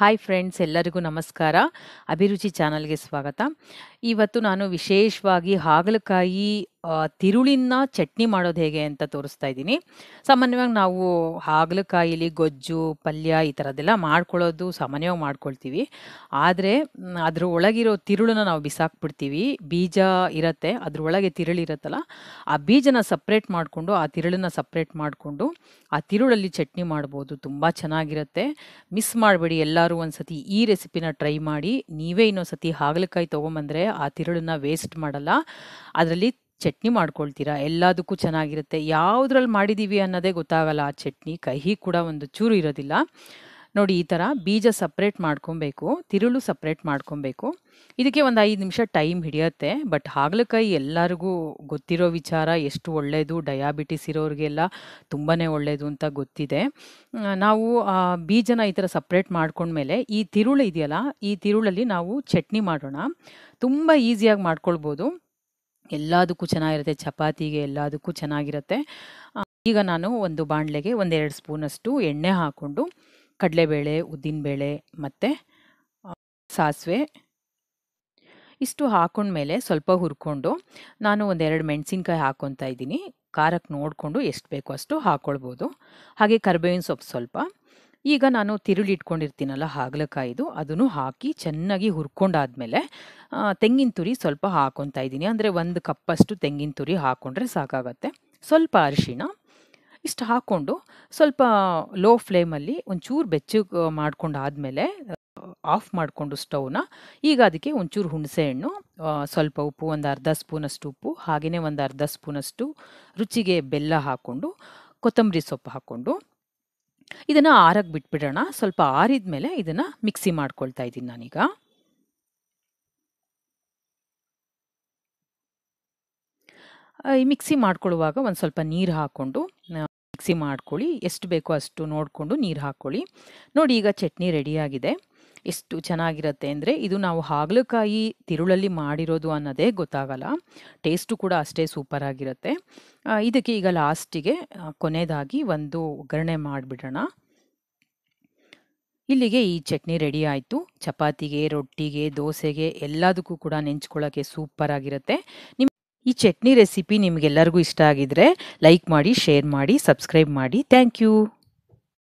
hi friends ಎಲ್ಲರಿಗೂ ನಮಸ್ಕಾರ ಅಭಿರುಚಿ ಚಾನಲ್ಗೆ ಸ್ವಾಗತ ಇವತ್ತು ನಾನು ವಿಶೇಷವಾಗಿ ಹಾಗಲಕಾಯಿ ತಿರುಳಿನ ಚಟ್ನಿ ಮಾಡೋದು ಹೇಗೆ ಅಂತ ತೋರಿಸ್ತಾ ಇದ್ದೀನಿ ಸಾಮಾನ್ಯವಾಗಿ ನಾವು ಹಾಗಲಕಾಯಿಲಿ ಗೊಜ್ಜು ಪಲ್ಯ ಈ ಥರದ್ದೆಲ್ಲ ಮಾಡ್ಕೊಳ್ಳೋದು ಸಾಮಾನ್ಯವಾಗಿ ಮಾಡ್ಕೊಳ್ತೀವಿ ಆದರೆ ಅದ್ರ ಒಳಗಿರೋ ತಿರುಳನ್ನ ನಾವು ಬಿಸಾಕ್ಬಿಡ್ತೀವಿ ಬೀಜ ಇರುತ್ತೆ ಅದರೊಳಗೆ ಇರುತ್ತಲ್ಲ ಆ ಬೀಜನ ಸಪ್ರೇಟ್ ಮಾಡಿಕೊಂಡು ಆ ತಿರುಳನ್ನ ಸಪ್ರೇಟ್ ಮಾಡಿಕೊಂಡು ಆ ತಿರುಳಲ್ಲಿ ಚಟ್ನಿ ಮಾಡ್ಬೋದು ತುಂಬ ಚೆನ್ನಾಗಿರುತ್ತೆ ಮಿಸ್ ಮಾಡಬೇಡಿ ಎಲ್ಲರೂ ಒಂದು ಸತಿ ಈ ರೆಸಿಪಿನ ಟ್ರೈ ಮಾಡಿ ನೀವೇ ಇನ್ನೊಂದು ಹಾಗಲಕಾಯಿ ತೊಗೊಂಬಂದರೆ ಆ ತಿರುಳನ್ನ ವೇಸ್ಟ್ ಮಾಡಲ್ಲ ಅದರಲ್ಲಿ ಚಟ್ನಿ ಮಾಡ್ಕೊಳ್ತೀರಾ ಎಲ್ಲದಕ್ಕೂ ಚೆನ್ನಾಗಿರುತ್ತೆ ಯಾವುದ್ರಲ್ಲಿ ಮಾಡಿದ್ದೀವಿ ಅನ್ನೋದೇ ಗೊತ್ತಾಗಲ್ಲ ಆ ಚಟ್ನಿ ಕಹಿ ಕೂಡ ಒಂದು ಚೂರು ಇರೋದಿಲ್ಲ ನೋಡಿ ಈ ಥರ ಬೀಜ ಸಪ್ರೇಟ್ ಮಾಡ್ಕೊಬೇಕು ತಿರುಳು ಸಪ್ರೇಟ್ ಮಾಡ್ಕೊಬೇಕು ಇದಕ್ಕೆ ಒಂದು ಐದು ನಿಮಿಷ ಟೈಮ್ ಹಿಡಿಯುತ್ತೆ ಬಟ್ ಹಾಗಲಕಾಯಿ ಎಲ್ಲರಿಗೂ ಗೊತ್ತಿರೋ ವಿಚಾರ ಎಷ್ಟು ಒಳ್ಳೆಯದು ಡಯಾಬಿಟಿಸ್ ಇರೋರಿಗೆಲ್ಲ ತುಂಬಾ ಒಳ್ಳೆಯದು ಅಂತ ಗೊತ್ತಿದೆ ನಾವು ಬೀಜನ ಈ ಥರ ಸಪ್ರೇಟ್ ಮಾಡ್ಕೊಂಡ್ಮೇಲೆ ಈ ತಿರುಳು ಇದೆಯಲ್ಲ ಈ ತಿರುಳಲ್ಲಿ ನಾವು ಚಟ್ನಿ ಮಾಡೋಣ ತುಂಬ ಈಸಿಯಾಗಿ ಮಾಡ್ಕೊಳ್ಬೋದು ಎಲ್ಲದಕ್ಕೂ ಚೆನ್ನಾಗಿರುತ್ತೆ ಚಪಾತಿಗೆ ಎಲ್ಲದಕ್ಕೂ ಚೆನ್ನಾಗಿರುತ್ತೆ ಈಗ ನಾನು ಒಂದು ಬಾಣಲೆಗೆ ಒಂದೆರಡು ಸ್ಪೂನಷ್ಟು ಎಣ್ಣೆ ಹಾಕ್ಕೊಂಡು ಕಡಲೆಬೇಳೆ ಉದ್ದಿನಬೇಳೆ ಮತ್ತು ಸಾಸಿವೆ ಇಷ್ಟು ಹಾಕೊಂಡ್ಮೇಲೆ ಸ್ವಲ್ಪ ಹುರ್ಕೊಂಡು ನಾನು ಒಂದೆರಡು ಮೆಣಸಿನ್ಕಾಯಿ ಹಾಕ್ಕೊತಾ ಇದ್ದೀನಿ ಖಾರಕ್ಕೆ ನೋಡಿಕೊಂಡು ಎಷ್ಟು ಬೇಕೋ ಅಷ್ಟು ಹಾಕ್ಕೊಳ್ಬೋದು ಹಾಗೆ ಕರ್ಬೇವಿನ ಸೊಪ್ಪು ಸ್ವಲ್ಪ ಈಗ ನಾನು ತಿರುಳಿ ಇಟ್ಕೊಂಡಿರ್ತೀನಲ್ಲ ಹಾಗಲಕಾಯಿದು ಅದನ್ನು ಹಾಕಿ ಚೆನ್ನಾಗಿ ಹುರ್ಕೊಂಡಾದ್ಮೇಲೆ ತೆಂಗಿನ ತುರಿ ಸ್ವಲ್ಪ ಹಾಕೊತಾ ಇದ್ದೀನಿ ಅಂದರೆ ಒಂದು ಕಪ್ಪಷ್ಟು ತೆಂಗಿನ ತುರಿ ಹಾಕ್ಕೊಂಡ್ರೆ ಸಾಕಾಗತ್ತೆ ಸ್ವಲ್ಪ ಅರಿಶಿಣ ಇಷ್ಟು ಹಾಕ್ಕೊಂಡು ಸ್ವಲ್ಪ ಲೋ ಫ್ಲೇಮಲ್ಲಿ ಒಂಚೂರು ಬೆಚ್ಚಗೆ ಮಾಡ್ಕೊಂಡು ಆದಮೇಲೆ ಆಫ್ ಮಾಡಿಕೊಂಡು ಸ್ಟೌವ್ನ ಈಗ ಅದಕ್ಕೆ ಒಂಚೂರು ಹುಣಸೆಹಣ್ಣು ಸ್ವಲ್ಪ ಉಪ್ಪು ಒಂದು ಅರ್ಧ ಸ್ಪೂನಷ್ಟು ಉಪ್ಪು ಹಾಗೆಯೇ ಒಂದು ಅರ್ಧ ಸ್ಪೂನಷ್ಟು ರುಚಿಗೆ ಬೆಲ್ಲ ಹಾಕ್ಕೊಂಡು ಕೊತ್ತಂಬರಿ ಸೊಪ್ಪು ಹಾಕ್ಕೊಂಡು ಇದನ್ನು ಆರಕ್ಕೆ ಬಿಟ್ಬಿಡೋಣ ಸ್ವಲ್ಪ ಆರಿದ ಮೇಲೆ ಇದನ್ನು ಮಿಕ್ಸಿ ಮಾಡ್ಕೊಳ್ತಾ ಇದ್ದೀನಿ ನಾನೀಗ ಈ ಮಿಕ್ಸಿ ಮಾಡ್ಕೊಳ್ಳುವಾಗ ಒಂದು ಸ್ವಲ್ಪ ನೀರು ಹಾಕ್ಕೊಂಡು ಮಿಕ್ಸಿ ಮಾಡ್ಕೊಳ್ಳಿ ಎಷ್ಟು ಬೇಕೋ ಅಷ್ಟು ನೋಡಿಕೊಂಡು ನೀರು ಹಾಕ್ಕೊಳ್ಳಿ ನೋಡಿ ಈಗ ಚಟ್ನಿ ರೆಡಿಯಾಗಿದೆ ಎಷ್ಟು ಚೆನ್ನಾಗಿರುತ್ತೆ ಅಂದರೆ ಇದು ನಾವು ಹಾಗಲಕಾಯಿ ತಿರುಳಲ್ಲಿ ಮಾಡಿರೋದು ಅನ್ನೋದೇ ಗೊತ್ತಾಗಲ್ಲ ಟೇಸ್ಟು ಕೂಡ ಅಷ್ಟೇ ಸೂಪರ್ ಆಗಿರುತ್ತೆ ಇದಕ್ಕೆ ಈಗ ಲಾಸ್ಟಿಗೆ ಕೊನೆಯದಾಗಿ ಒಂದು ಒಗ್ಗರಣೆ ಮಾಡಿಬಿಡೋಣ ಇಲ್ಲಿಗೆ ಈ ಚಟ್ನಿ ರೆಡಿ ಆಯಿತು ಚಪಾತಿಗೆ ರೊಟ್ಟಿಗೆ ದೋಸೆಗೆ ಎಲ್ಲದಕ್ಕೂ ಕೂಡ ನೆಂಚ್ಕೊಳ್ಳೋಕ್ಕೆ ಸೂಪರ್ ಆಗಿರುತ್ತೆ ನಿಮ್ಮ ಈ ಚಟ್ನಿ ರೆಸಿಪಿ ನಿಮಗೆಲ್ಲರಿಗೂ ಇಷ್ಟ ಆಗಿದ್ರೆ ಲೈಕ್ ಮಾಡಿ ಶೇರ್ ಮಾಡಿ ಸಬ್ಸ್ಕ್ರೈಬ್ ಮಾಡಿ ಥ್ಯಾಂಕ್ ಯು